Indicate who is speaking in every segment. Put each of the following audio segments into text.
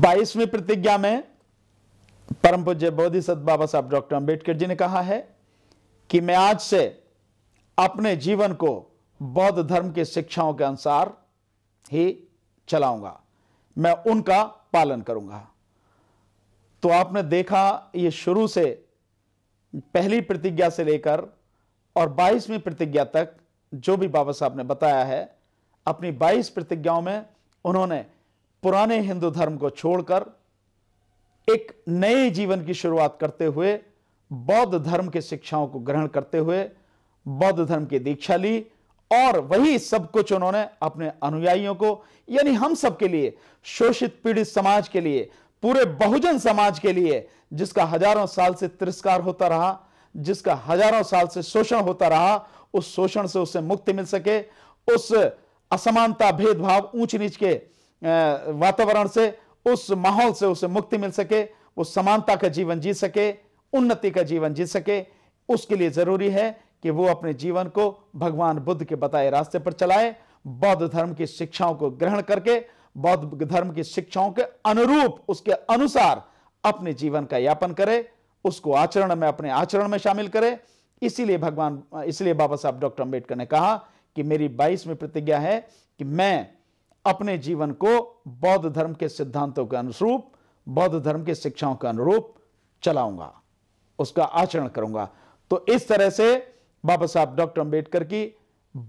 Speaker 1: बाईसवीं प्रतिज्ञा में परम पूज्य बोधि सत बाबा साहब डॉक्टर अंबेडकर जी ने कहा है कि मैं आज से अपने जीवन को बौद्ध धर्म की शिक्षाओं के अनुसार ही चलाऊंगा मैं उनका पालन करूंगा तो आपने देखा ये शुरू से पहली प्रतिज्ञा से लेकर और 22वीं प्रतिज्ञा तक जो भी बाबा साहब ने बताया है अपनी 22 प्रतिज्ञाओं में उन्होंने पुराने हिंदू धर्म को छोड़कर एक नए जीवन की शुरुआत करते हुए बौद्ध धर्म के शिक्षाओं को ग्रहण करते हुए बौद्ध धर्म की दीक्षा ली और वही सब कुछ उन्होंने अपने अनुयायियों को यानी हम सब के लिए शोषित पीड़ित समाज के लिए पूरे बहुजन समाज के लिए जिसका हजारों साल से तिरस्कार होता रहा जिसका हजारों साल से शोषण होता रहा उस शोषण से उसे मुक्ति मिल सके उस असमानता भेदभाव ऊंच नीच के वातावरण से उस माहौल से उसे मुक्ति मिल सके वो समानता का जीवन जी सके उन्नति का जीवन जी सके उसके लिए जरूरी है कि वो अपने जीवन को भगवान बुद्ध के बताए रास्ते पर चलाए बौद्ध धर्म की शिक्षाओं को ग्रहण करके बौद्ध धर्म की शिक्षाओं के अनुरूप उसके अनुसार अपने जीवन का यापन करे उसको आचरण में अपने आचरण में शामिल करे इसीलिए भगवान इसलिए बाबा साहब डॉक्टर अम्बेडकर ने कहा कि मेरी बाईसवीं प्रतिज्ञा है कि मैं अपने जीवन को बौद्ध धर्म के सिद्धांतों के अनुरूप बौद्ध धर्म के शिक्षाओं के अनुरूप चलाऊंगा उसका आचरण करूंगा तो इस तरह से बाबा साहब डॉक्टर अंबेडकर की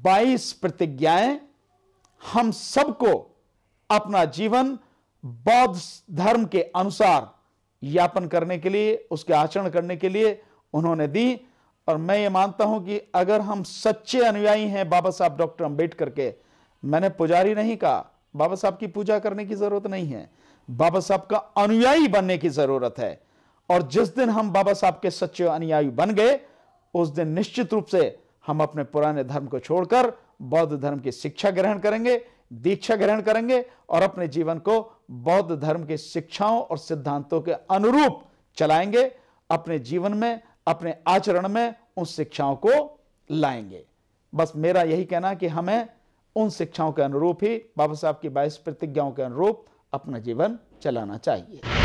Speaker 1: 22 प्रतिज्ञाएं हम सबको अपना जीवन बौद्ध धर्म के अनुसार यापन करने के लिए उसके आचरण करने के लिए उन्होंने दी और मैं ये मानता हूं कि अगर हम सच्चे अनुयायी हैं बाबा साहब डॉक्टर अंबेडकर के मैंने पुजारी नहीं कहा बाबा साहब की पूजा करने की जरूरत नहीं है बाबा साहब का अनुयायी बनने की जरूरत है और जिस दिन हम बाबा साहब के सच्चे अनुयायी बन गए उस दिन निश्चित रूप से हम अपने पुराने धर्म को छोड़कर बौद्ध धर्म की शिक्षा ग्रहण करेंगे दीक्षा ग्रहण करेंगे और अपने जीवन को बौद्ध धर्म की शिक्षाओं और सिद्धांतों के अनुरूप चलाएंगे अपने जीवन में अपने आचरण में उन शिक्षाओं को लाएंगे बस मेरा यही कहना कि हमें उन शिक्षाओं के अनुरूप ही बाबा साहब की बाईस प्रतिज्ञाओं के अनुरूप अपना जीवन चलाना चाहिए